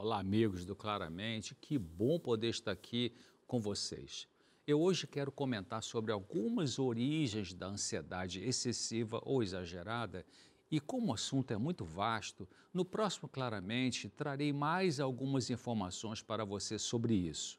Olá, amigos do Claramente, que bom poder estar aqui com vocês. Eu hoje quero comentar sobre algumas origens da ansiedade excessiva ou exagerada. E como o assunto é muito vasto, no próximo Claramente trarei mais algumas informações para você sobre isso.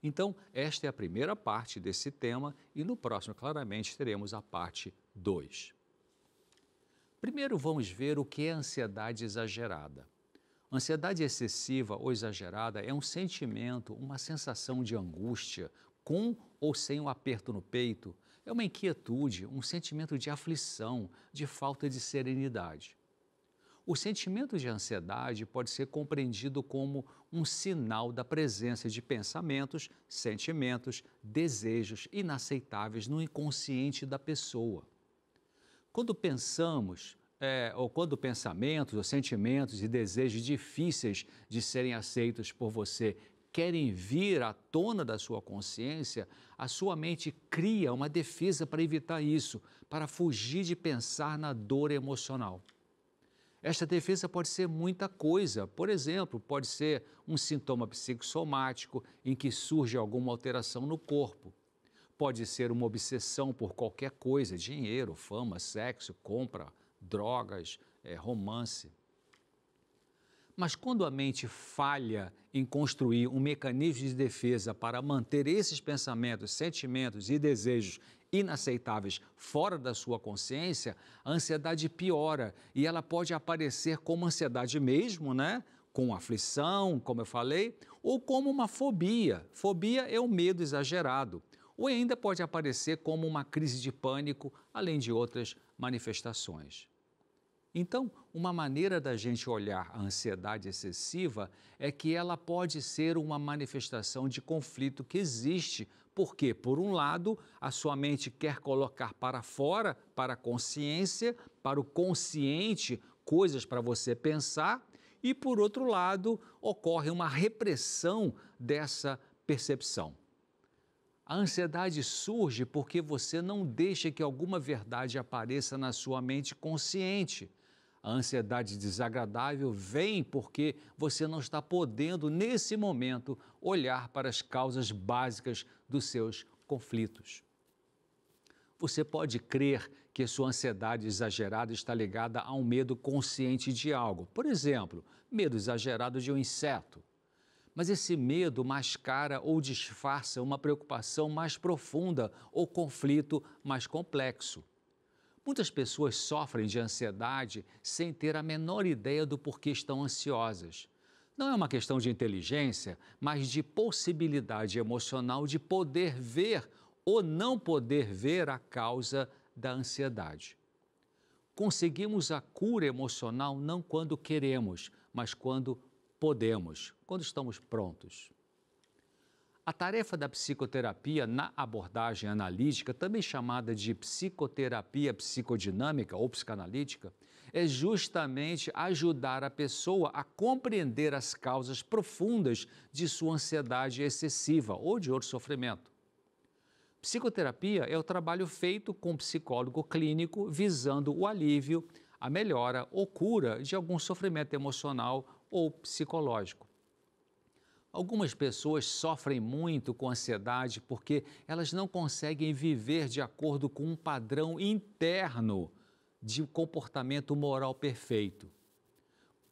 Então, esta é a primeira parte desse tema e no próximo Claramente teremos a parte 2. Primeiro, vamos ver o que é ansiedade exagerada. Ansiedade excessiva ou exagerada é um sentimento, uma sensação de angústia, com ou sem o um aperto no peito. É uma inquietude, um sentimento de aflição, de falta de serenidade. O sentimento de ansiedade pode ser compreendido como um sinal da presença de pensamentos, sentimentos, desejos inaceitáveis no inconsciente da pessoa. Quando pensamos, é, ou quando pensamentos, ou sentimentos e desejos difíceis de serem aceitos por você querem vir à tona da sua consciência, a sua mente cria uma defesa para evitar isso, para fugir de pensar na dor emocional. Esta defesa pode ser muita coisa. Por exemplo, pode ser um sintoma psicossomático em que surge alguma alteração no corpo. Pode ser uma obsessão por qualquer coisa, dinheiro, fama, sexo, compra, drogas, é, romance. Mas quando a mente falha em construir um mecanismo de defesa para manter esses pensamentos, sentimentos e desejos inaceitáveis fora da sua consciência, a ansiedade piora e ela pode aparecer como ansiedade mesmo, né? Com aflição, como eu falei, ou como uma fobia. Fobia é o um medo exagerado. Ou ainda pode aparecer como uma crise de pânico, além de outras manifestações. Então, uma maneira da gente olhar a ansiedade excessiva é que ela pode ser uma manifestação de conflito que existe, porque, por um lado, a sua mente quer colocar para fora, para a consciência, para o consciente, coisas para você pensar, e, por outro lado, ocorre uma repressão dessa percepção. A ansiedade surge porque você não deixa que alguma verdade apareça na sua mente consciente a ansiedade desagradável vem porque você não está podendo, nesse momento, olhar para as causas básicas dos seus conflitos. Você pode crer que sua ansiedade exagerada está ligada a um medo consciente de algo, por exemplo, medo exagerado de um inseto. Mas esse medo mascara ou disfarça uma preocupação mais profunda ou conflito mais complexo. Muitas pessoas sofrem de ansiedade sem ter a menor ideia do porquê estão ansiosas. Não é uma questão de inteligência, mas de possibilidade emocional de poder ver ou não poder ver a causa da ansiedade. Conseguimos a cura emocional não quando queremos, mas quando podemos, quando estamos prontos. A tarefa da psicoterapia na abordagem analítica, também chamada de psicoterapia psicodinâmica ou psicanalítica, é justamente ajudar a pessoa a compreender as causas profundas de sua ansiedade excessiva ou de outro sofrimento. Psicoterapia é o trabalho feito com psicólogo clínico visando o alívio, a melhora ou cura de algum sofrimento emocional ou psicológico. Algumas pessoas sofrem muito com ansiedade porque elas não conseguem viver de acordo com um padrão interno de comportamento moral perfeito.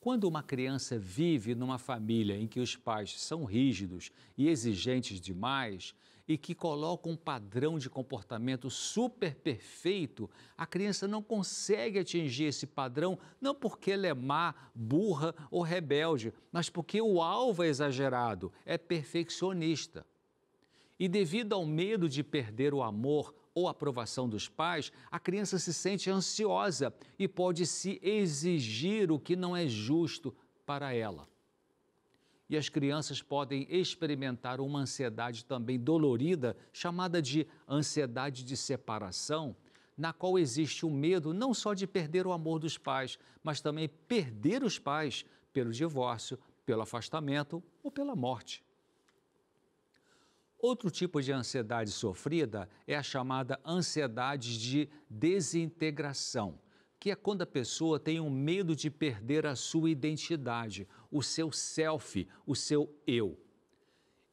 Quando uma criança vive numa família em que os pais são rígidos e exigentes demais, e que coloca um padrão de comportamento super perfeito, a criança não consegue atingir esse padrão, não porque ela é má, burra ou rebelde, mas porque o alvo é exagerado, é perfeccionista. E devido ao medo de perder o amor ou aprovação dos pais, a criança se sente ansiosa e pode se exigir o que não é justo para ela e as crianças podem experimentar uma ansiedade também dolorida, chamada de ansiedade de separação, na qual existe o medo não só de perder o amor dos pais, mas também perder os pais pelo divórcio, pelo afastamento ou pela morte. Outro tipo de ansiedade sofrida é a chamada ansiedade de desintegração que é quando a pessoa tem um medo de perder a sua identidade, o seu self, o seu eu.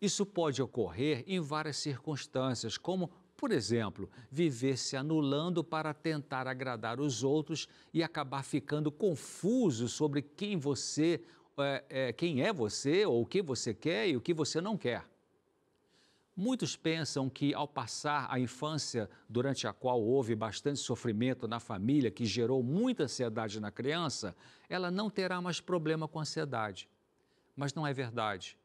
Isso pode ocorrer em várias circunstâncias, como, por exemplo, viver se anulando para tentar agradar os outros e acabar ficando confuso sobre quem você é, é, quem é você ou o que você quer e o que você não quer. Muitos pensam que, ao passar a infância, durante a qual houve bastante sofrimento na família, que gerou muita ansiedade na criança, ela não terá mais problema com ansiedade. Mas não é verdade.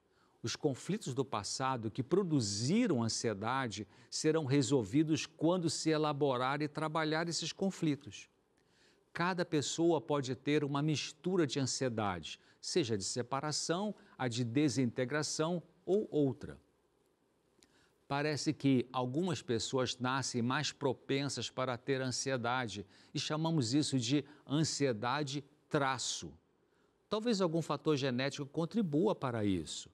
Os conflitos do passado que produziram ansiedade serão resolvidos quando se elaborar e trabalhar esses conflitos. Cada pessoa pode ter uma mistura de ansiedade, seja de separação, a de desintegração ou outra. Parece que algumas pessoas nascem mais propensas para ter ansiedade e chamamos isso de ansiedade traço. Talvez algum fator genético contribua para isso.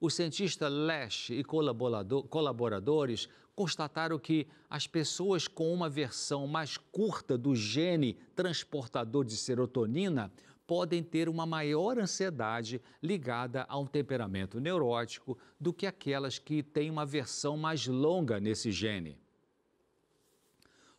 O cientista Lesch e colaborador, colaboradores constataram que as pessoas com uma versão mais curta do gene transportador de serotonina podem ter uma maior ansiedade ligada a um temperamento neurótico do que aquelas que têm uma versão mais longa nesse gene.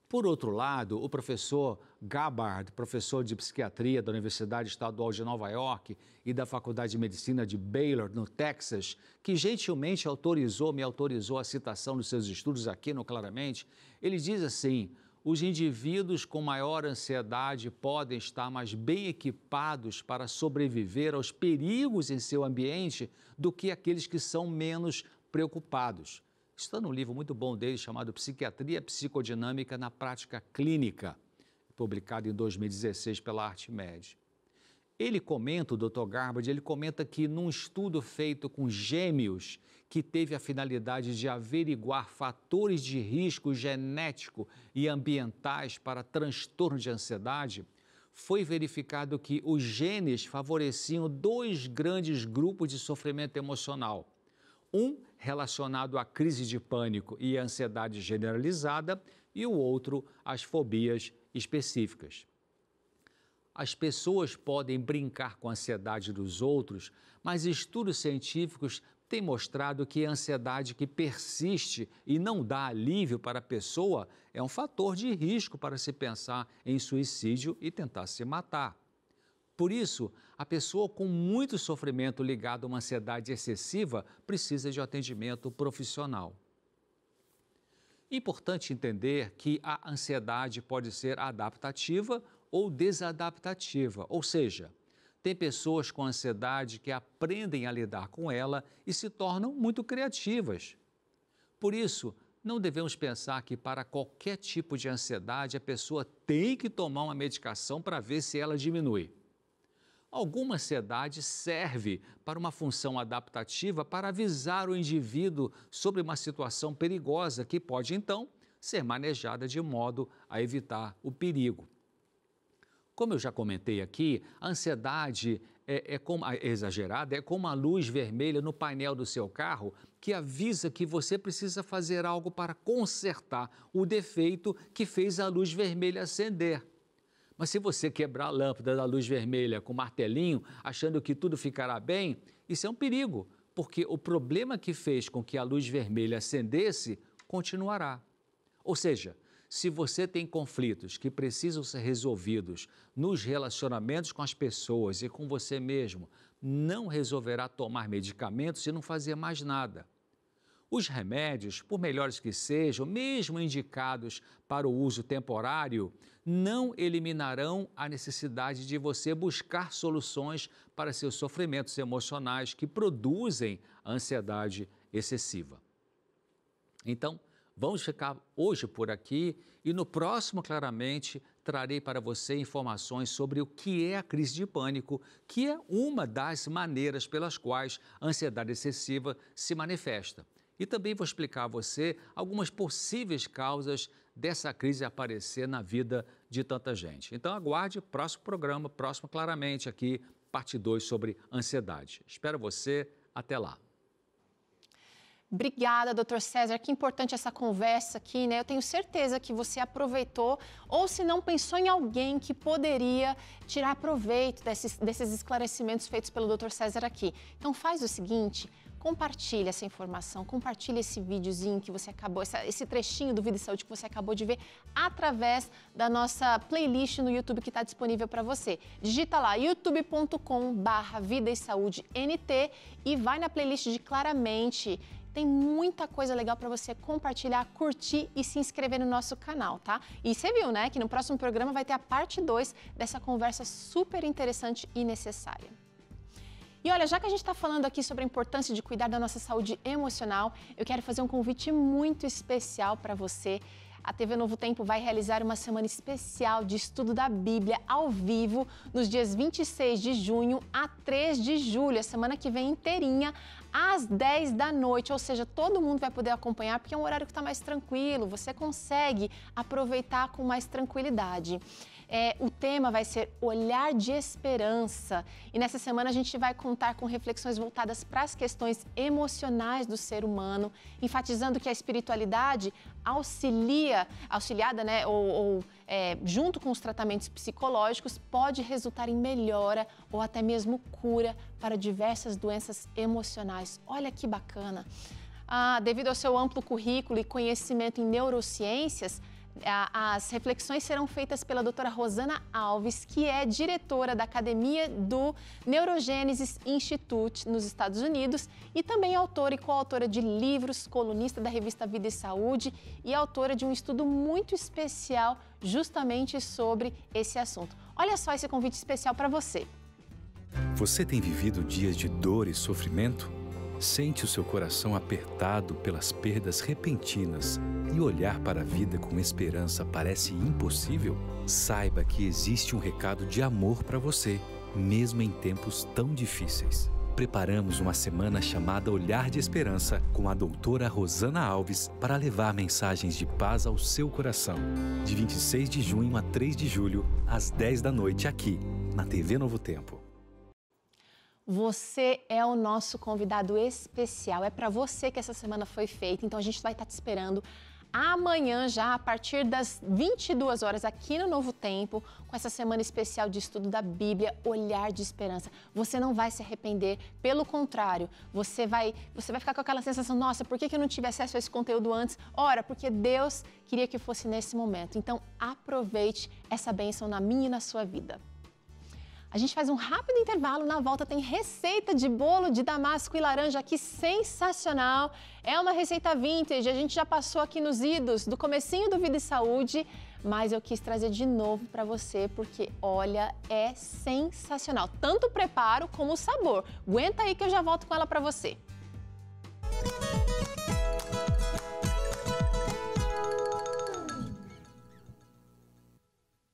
Por outro lado, o professor Gabbard, professor de psiquiatria da Universidade Estadual de Nova York e da Faculdade de Medicina de Baylor, no Texas, que gentilmente autorizou, me autorizou a citação dos seus estudos aqui no Claramente, ele diz assim: os indivíduos com maior ansiedade podem estar mais bem equipados para sobreviver aos perigos em seu ambiente do que aqueles que são menos preocupados. Está num livro muito bom dele chamado Psiquiatria Psicodinâmica na Prática Clínica, publicado em 2016 pela Arte Média. Ele comenta, o Dr. Garbard, ele comenta que num estudo feito com gêmeos, que teve a finalidade de averiguar fatores de risco genético e ambientais para transtorno de ansiedade, foi verificado que os genes favoreciam dois grandes grupos de sofrimento emocional. Um relacionado à crise de pânico e ansiedade generalizada, e o outro às fobias específicas. As pessoas podem brincar com a ansiedade dos outros, mas estudos científicos têm mostrado que a ansiedade que persiste e não dá alívio para a pessoa é um fator de risco para se pensar em suicídio e tentar se matar. Por isso, a pessoa com muito sofrimento ligado a uma ansiedade excessiva precisa de um atendimento profissional. Importante entender que a ansiedade pode ser adaptativa ou desadaptativa, ou seja, tem pessoas com ansiedade que aprendem a lidar com ela e se tornam muito criativas. Por isso, não devemos pensar que para qualquer tipo de ansiedade a pessoa tem que tomar uma medicação para ver se ela diminui. Alguma ansiedade serve para uma função adaptativa para avisar o indivíduo sobre uma situação perigosa que pode então ser manejada de modo a evitar o perigo. Como eu já comentei aqui, a ansiedade é, é, como, é exagerada, é como a luz vermelha no painel do seu carro que avisa que você precisa fazer algo para consertar o defeito que fez a luz vermelha acender. Mas se você quebrar a lâmpada da luz vermelha com martelinho, achando que tudo ficará bem, isso é um perigo, porque o problema que fez com que a luz vermelha acendesse continuará. Ou seja, se você tem conflitos que precisam ser resolvidos nos relacionamentos com as pessoas e com você mesmo, não resolverá tomar medicamentos e não fazer mais nada. Os remédios, por melhores que sejam, mesmo indicados para o uso temporário, não eliminarão a necessidade de você buscar soluções para seus sofrimentos emocionais que produzem ansiedade excessiva. Então, Vamos ficar hoje por aqui e no próximo, claramente, trarei para você informações sobre o que é a crise de pânico, que é uma das maneiras pelas quais a ansiedade excessiva se manifesta. E também vou explicar a você algumas possíveis causas dessa crise aparecer na vida de tanta gente. Então aguarde o próximo programa, próximo claramente aqui, parte 2 sobre ansiedade. Espero você, até lá. Obrigada, doutor César. Que importante essa conversa aqui, né? Eu tenho certeza que você aproveitou, ou se não, pensou em alguém que poderia tirar proveito desses, desses esclarecimentos feitos pelo doutor César aqui. Então, faz o seguinte. Compartilhe essa informação, compartilhe esse videozinho que você acabou, esse trechinho do Vida e Saúde que você acabou de ver através da nossa playlist no YouTube que está disponível para você. Digita lá youtube.com Vida e Saúde NT e vai na playlist de Claramente tem muita coisa legal para você compartilhar, curtir e se inscrever no nosso canal, tá? E você viu, né, que no próximo programa vai ter a parte 2 dessa conversa super interessante e necessária. E olha, já que a gente está falando aqui sobre a importância de cuidar da nossa saúde emocional, eu quero fazer um convite muito especial para você a TV Novo Tempo vai realizar uma semana especial de estudo da Bíblia ao vivo nos dias 26 de junho a 3 de julho, a semana que vem inteirinha, às 10 da noite. Ou seja, todo mundo vai poder acompanhar porque é um horário que está mais tranquilo, você consegue aproveitar com mais tranquilidade. É, o tema vai ser Olhar de Esperança. E nessa semana a gente vai contar com reflexões voltadas para as questões emocionais do ser humano, enfatizando que a espiritualidade auxilia, auxiliada, né, ou, ou é, junto com os tratamentos psicológicos, pode resultar em melhora ou até mesmo cura para diversas doenças emocionais. Olha que bacana! Ah, devido ao seu amplo currículo e conhecimento em neurociências, as reflexões serão feitas pela doutora Rosana Alves, que é diretora da Academia do Neurogênesis Institute nos Estados Unidos e também autora e coautora de livros, colunista da revista Vida e Saúde e autora de um estudo muito especial justamente sobre esse assunto. Olha só esse convite especial para você. Você tem vivido dias de dor e sofrimento? Sente o seu coração apertado pelas perdas repentinas e olhar para a vida com esperança parece impossível? Saiba que existe um recado de amor para você, mesmo em tempos tão difíceis. Preparamos uma semana chamada Olhar de Esperança com a doutora Rosana Alves para levar mensagens de paz ao seu coração. De 26 de junho a 3 de julho, às 10 da noite, aqui, na TV Novo Tempo. Você é o nosso convidado especial. É para você que essa semana foi feita, então a gente vai estar tá te esperando amanhã já a partir das 22 horas aqui no Novo Tempo, com essa semana especial de estudo da Bíblia, Olhar de Esperança. Você não vai se arrepender, pelo contrário, você vai, você vai ficar com aquela sensação, nossa, por que eu não tive acesso a esse conteúdo antes? Ora, porque Deus queria que fosse nesse momento. Então, aproveite essa bênção na minha e na sua vida. A gente faz um rápido intervalo, na volta tem receita de bolo de damasco e laranja aqui sensacional. É uma receita vintage, a gente já passou aqui nos idos do comecinho do Vida e Saúde, mas eu quis trazer de novo para você porque olha, é sensacional, tanto o preparo como o sabor. Aguenta aí que eu já volto com ela para você. Música